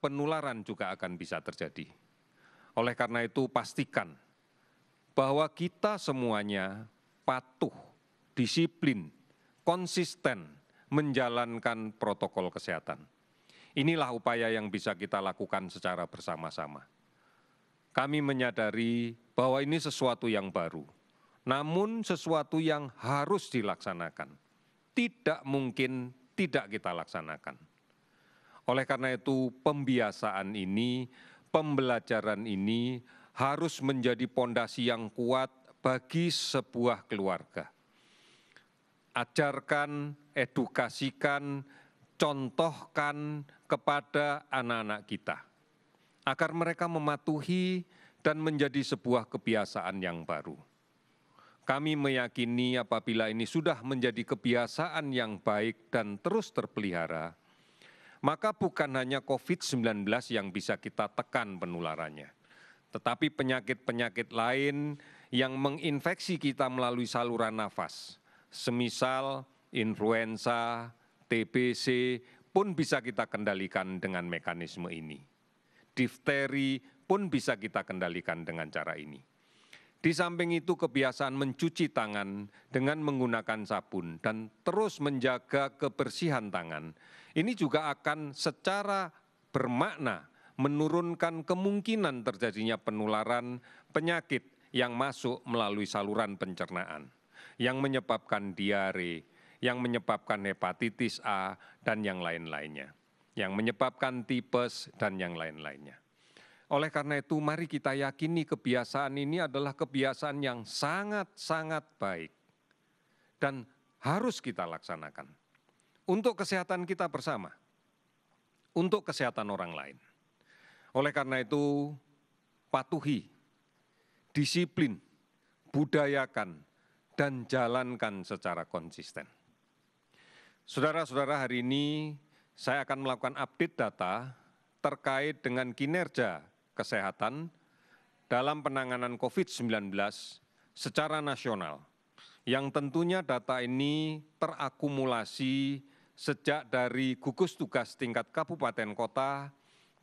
penularan juga akan bisa terjadi. Oleh karena itu, pastikan bahwa kita semuanya patuh, disiplin, konsisten menjalankan protokol kesehatan. Inilah upaya yang bisa kita lakukan secara bersama-sama. Kami menyadari bahwa ini sesuatu yang baru, namun sesuatu yang harus dilaksanakan. Tidak mungkin tidak kita laksanakan oleh karena itu pembiasaan ini pembelajaran ini harus menjadi fondasi yang kuat bagi sebuah keluarga ajarkan, edukasikan, contohkan kepada anak-anak kita agar mereka mematuhi dan menjadi sebuah kebiasaan yang baru. Kami meyakini apabila ini sudah menjadi kebiasaan yang baik dan terus terpelihara, maka bukan hanya covid 19 yang bisa kita tekan penularannya tetapi penyakit penyakit lain yang menginfeksi kita melalui saluran nafas semisal influenza tbc pun bisa kita kendalikan dengan mekanisme ini difteri pun bisa kita kendalikan dengan cara ini di samping itu kebiasaan mencuci tangan dengan menggunakan sabun dan terus menjaga kebersihan tangan ini juga akan secara bermakna menurunkan kemungkinan terjadinya penularan penyakit yang masuk melalui saluran pencernaan yang menyebabkan diare, yang menyebabkan hepatitis A, dan yang lain-lainnya, yang menyebabkan tipes, dan yang lain-lainnya. Oleh karena itu, mari kita yakini kebiasaan ini adalah kebiasaan yang sangat-sangat baik dan harus kita laksanakan untuk kesehatan kita bersama, untuk kesehatan orang lain. Oleh karena itu, patuhi, disiplin, budayakan, dan jalankan secara konsisten. Saudara-saudara, hari ini saya akan melakukan update data terkait dengan kinerja kesehatan dalam penanganan covid 19 secara nasional yang tentunya data ini terakumulasi sejak dari gugus tugas tingkat kabupaten kota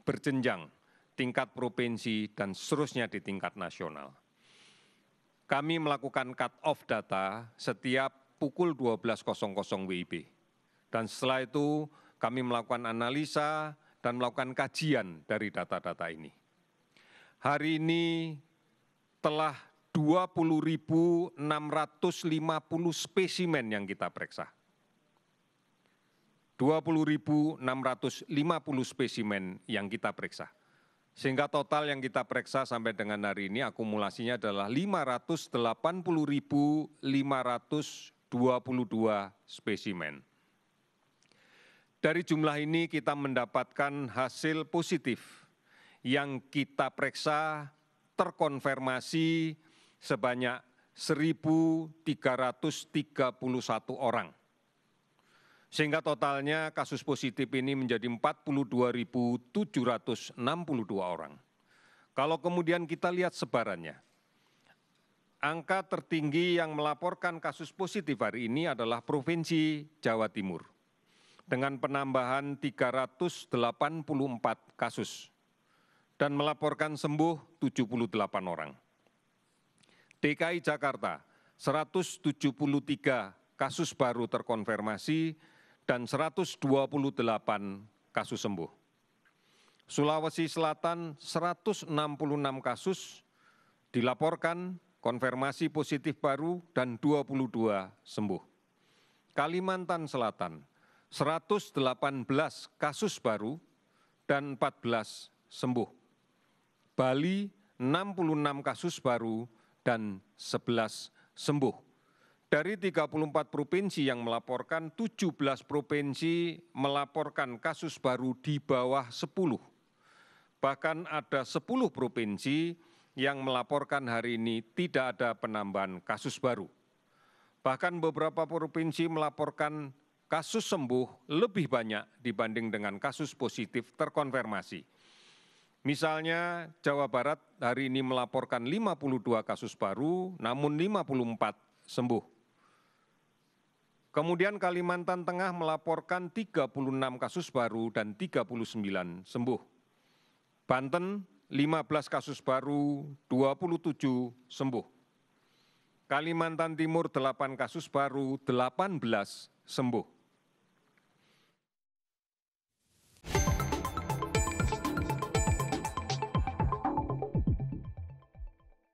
berjenjang tingkat provinsi dan seterusnya di tingkat nasional. Kami melakukan cut-off data setiap pukul 12.00 WIB. Dan setelah itu kami melakukan analisa dan melakukan kajian dari data-data ini hari ini telah dua puluh enam ratus lima puluh spesimen yang kita periksa sehingga total yang kita periksa sampai dengan hari ini akumulasinya adalah lima ratus delapan puluh lima ratus dua puluh dua spesimen. Dari jumlah ini kita mendapatkan hasil positif yang kita periksa terkonfirmasi sebanyak satu tiga ratus tiga puluh satu orang sehingga totalnya kasus positif ini menjadi 42.762 orang. Kalau kemudian kita lihat sebarannya, angka tertinggi yang melaporkan kasus positif hari ini adalah Provinsi Jawa Timur dengan penambahan 384 kasus dan melaporkan sembuh tujuh puluh delapan orang dki jakarta 173 tujuh puluh tiga kasus baru terkonfirmasi dan 128 dua puluh delapan kasus sembuh sulawesi selatan 166 enam puluh enam kasus dilaporkan konfirmasi positif baru dan dua puluh dua sembuh kalimantan selatan 118 kasus baru dan 14 sembuh bali 66 kasus baru dan 11 sembuh dari 34 provinsi yang melaporkan 17 provinsi melaporkan kasus baru di bawah 10. bahkan ada 10 provinsi yang melaporkan hari ini tidak ada penambahan kasus baru bahkan beberapa provinsi melaporkan kasus sembuh lebih banyak dibanding dengan kasus positif terkonfirmasi misalnya jawa barat hari ini melaporkan 52 kasus baru namun 54 sembuh kemudian kalimantan tengah melaporkan 36 kasus baru dan 39 sembuh banten 15 kasus baru 27 sembuh kalimantan timur 8 kasus baru 18 sembuh